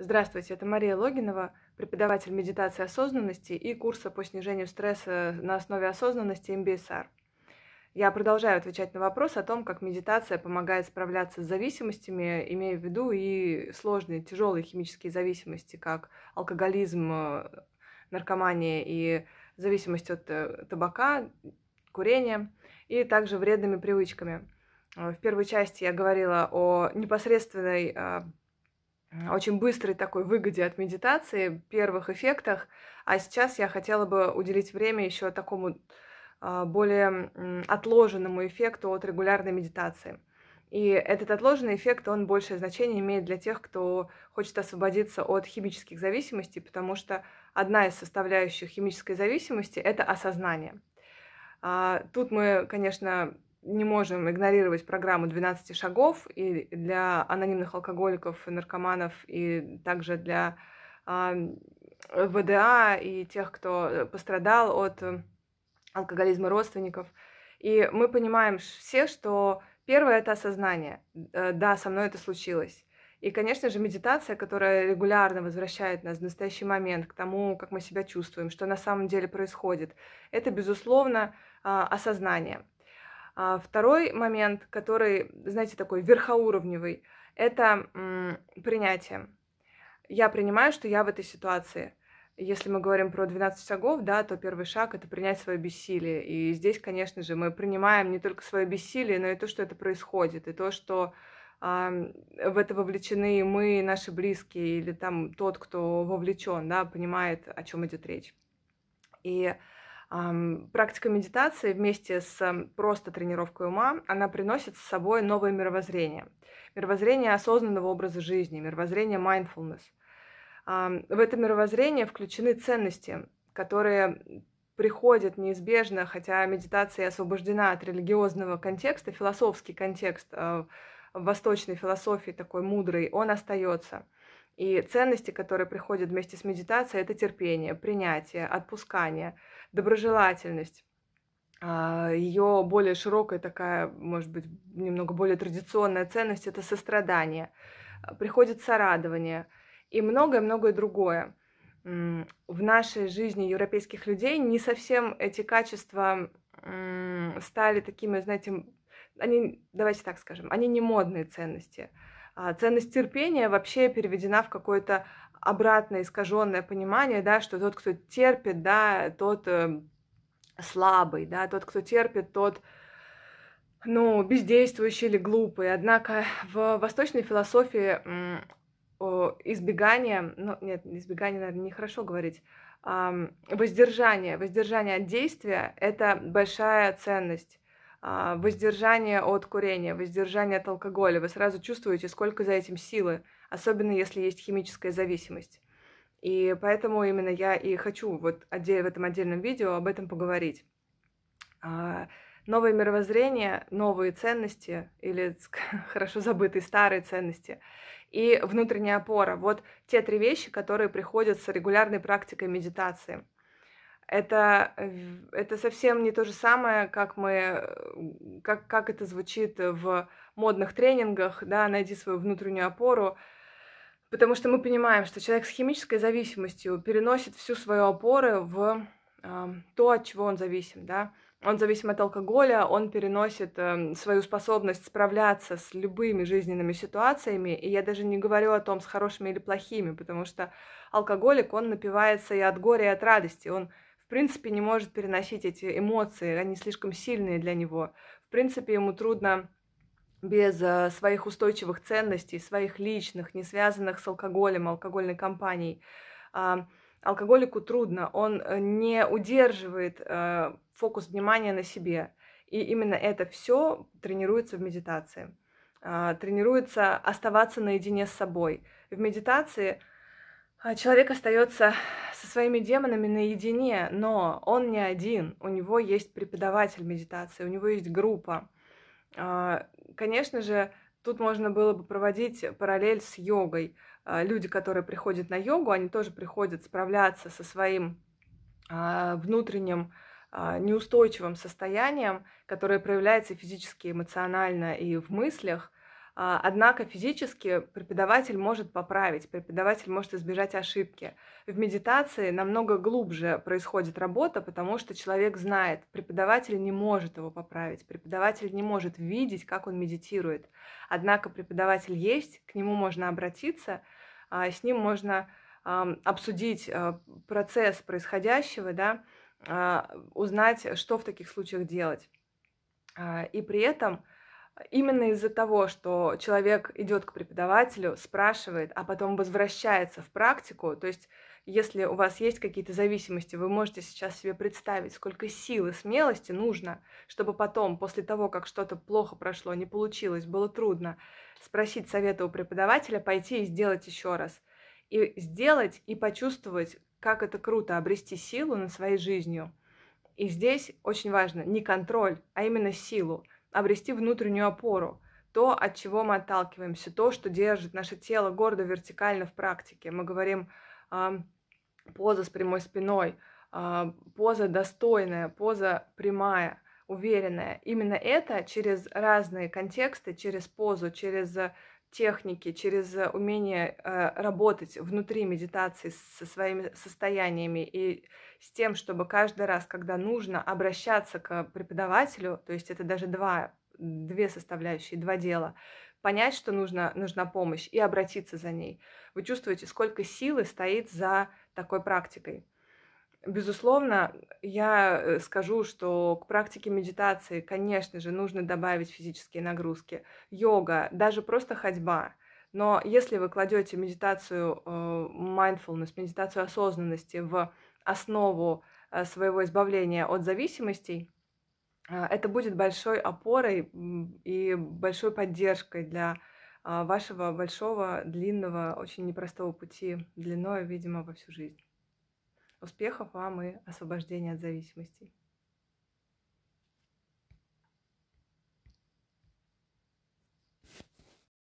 Здравствуйте, это Мария Логинова, преподаватель медитации осознанности и курса по снижению стресса на основе осознанности МБСР. Я продолжаю отвечать на вопрос о том, как медитация помогает справляться с зависимостями, имея в виду и сложные, тяжелые химические зависимости, как алкоголизм, э, наркомания и зависимость от э, табака, курения, и также вредными привычками. Э, в первой части я говорила о непосредственной а, очень быстрой такой выгоде от медитации, первых эффектах. А сейчас я хотела бы уделить время еще такому а, более отложенному эффекту от регулярной медитации. И этот отложенный эффект, он большее значение имеет для тех, кто хочет освободиться от химических зависимостей, потому что одна из составляющих химической зависимости — это осознание. А, тут мы, конечно, не можем игнорировать программу 12 шагов и для анонимных алкоголиков, наркоманов и также для э, ВДА и тех, кто пострадал от э, алкоголизма родственников. И мы понимаем все, что первое это осознание. Э, да, со мной это случилось. И, конечно же, медитация, которая регулярно возвращает нас в настоящий момент, к тому, как мы себя чувствуем, что на самом деле происходит, это, безусловно, а, осознание. А второй момент, который, знаете, такой верхоуровневый, это принятие. Я принимаю, что я в этой ситуации. Если мы говорим про 12 шагов, да, то первый шаг — это принять свое бессилие. И здесь, конечно же, мы принимаем не только свое бессилие, но и то, что это происходит, и то, что э, в это вовлечены мы, наши близкие, или там тот, кто вовлечен, да, понимает, о чем идет речь. И Практика медитации вместе с просто тренировкой ума, она приносит с собой новое мировоззрение. Мировоззрение осознанного образа жизни, мировоззрение mindfulness. В это мировоззрение включены ценности, которые приходят неизбежно, хотя медитация освобождена от религиозного контекста, философский контекст а, восточной философии такой мудрый, он остается. И ценности, которые приходят вместе с медитацией, это терпение, принятие, отпускание – доброжелательность а, ее более широкая такая, может быть, немного более традиционная ценность – это сострадание, а, приходит сорадование и многое-многое другое. В нашей жизни европейских людей не совсем эти качества стали такими, знаете, они, давайте так скажем, они не модные ценности. А, ценность терпения вообще переведена в какое-то обратное искаженное понимание, да, что тот, кто терпит, да, тот э, слабый, да, тот, кто терпит, тот ну, бездействующий или глупый. Однако в восточной философии избегание, ну, нет, избегание, наверное, нехорошо говорить, воздержание, воздержание от действия — это большая ценность. А, воздержание от курения, воздержание от алкоголя. Вы сразу чувствуете, сколько за этим силы, особенно если есть химическая зависимость. И поэтому именно я и хочу вот отдель, в этом отдельном видео об этом поговорить. А, Новое мировоззрение, новые ценности или хорошо забытые старые ценности и внутренняя опора. Вот те три вещи, которые приходят с регулярной практикой медитации – это, э, это совсем не то же самое, как мы, э, как, как это звучит в модных тренингах, да, найди свою внутреннюю опору, потому что мы понимаем, что человек с химической зависимостью переносит всю свою опору в э, то, от чего он зависим, да, он зависим от алкоголя, он переносит э, свою способность справляться с любыми жизненными ситуациями, и я даже не говорю о том, с хорошими или плохими, потому что алкоголик, он напивается и от горя, и от радости, он в принципе, не может переносить эти эмоции, они слишком сильные для него. В принципе, ему трудно без э, своих устойчивых ценностей, своих личных, не связанных с алкоголем, алкогольной компанией. А, алкоголику трудно, он э, не удерживает э, фокус внимания на себе. И именно это все тренируется в медитации. А, тренируется оставаться наедине с собой. В медитации а человек остается со своими демонами наедине, но он не один, у него есть преподаватель медитации, у него есть группа. А, конечно же, тут можно было бы проводить параллель с йогой. А, люди, которые приходят на йогу, они тоже приходят справляться со своим внутренним неустойчивым состоянием, которое проявляется физически, эмоционально и в мыслях, а, однако физически преподаватель может поправить, преподаватель может избежать ошибки. В медитации намного глубже происходит работа, потому что человек знает, преподаватель не может его поправить, преподаватель не может видеть, как он медитирует. Однако преподаватель есть, к нему можно обратиться, а, с ним можно обсудить а, процесс происходящего, да, узнать, что в таких случаях делать. И при этом Именно из-за того, что человек идет к преподавателю, спрашивает, а потом возвращается в практику, то есть если у вас есть какие-то зависимости, вы можете сейчас себе представить, сколько сил и смелости нужно, чтобы потом, после того, как что-то плохо прошло, не получилось, было трудно, спросить совета у преподавателя, пойти и сделать еще раз. И сделать и почувствовать, как это круто, обрести силу над своей жизнью. И здесь очень важно не контроль, а именно силу – обрести внутреннюю опору, то, от чего мы отталкиваемся, то, что держит наше тело гордо вертикально в практике. Мы говорим э, поза с прямой спиной, э, поза достойная, поза прямая, уверенная. Именно это через разные контексты, через позу, через техники, через э, умение э, работать внутри медитации со своими состояниями и с тем, чтобы каждый раз, когда нужно, обращаться к преподавателю, то есть это даже два, две составляющие, два дела, понять, что нужно нужна помощь и обратиться за ней. Вы чувствуете, сколько силы стоит за такой практикой. Безусловно, я э, скажу, что к практике медитации, конечно же, нужно добавить физические нагрузки, йога, даже просто ходьба. Но если вы кладете медитацию э, mindfulness, медитацию осознанности в основу э, своего избавления от зависимостей, это будет большой опорой и большой поддержкой для вашего большого, длинного, очень непростого пути длиной, видимо, во всю жизнь. Успехов вам и освобождения от зависимостей!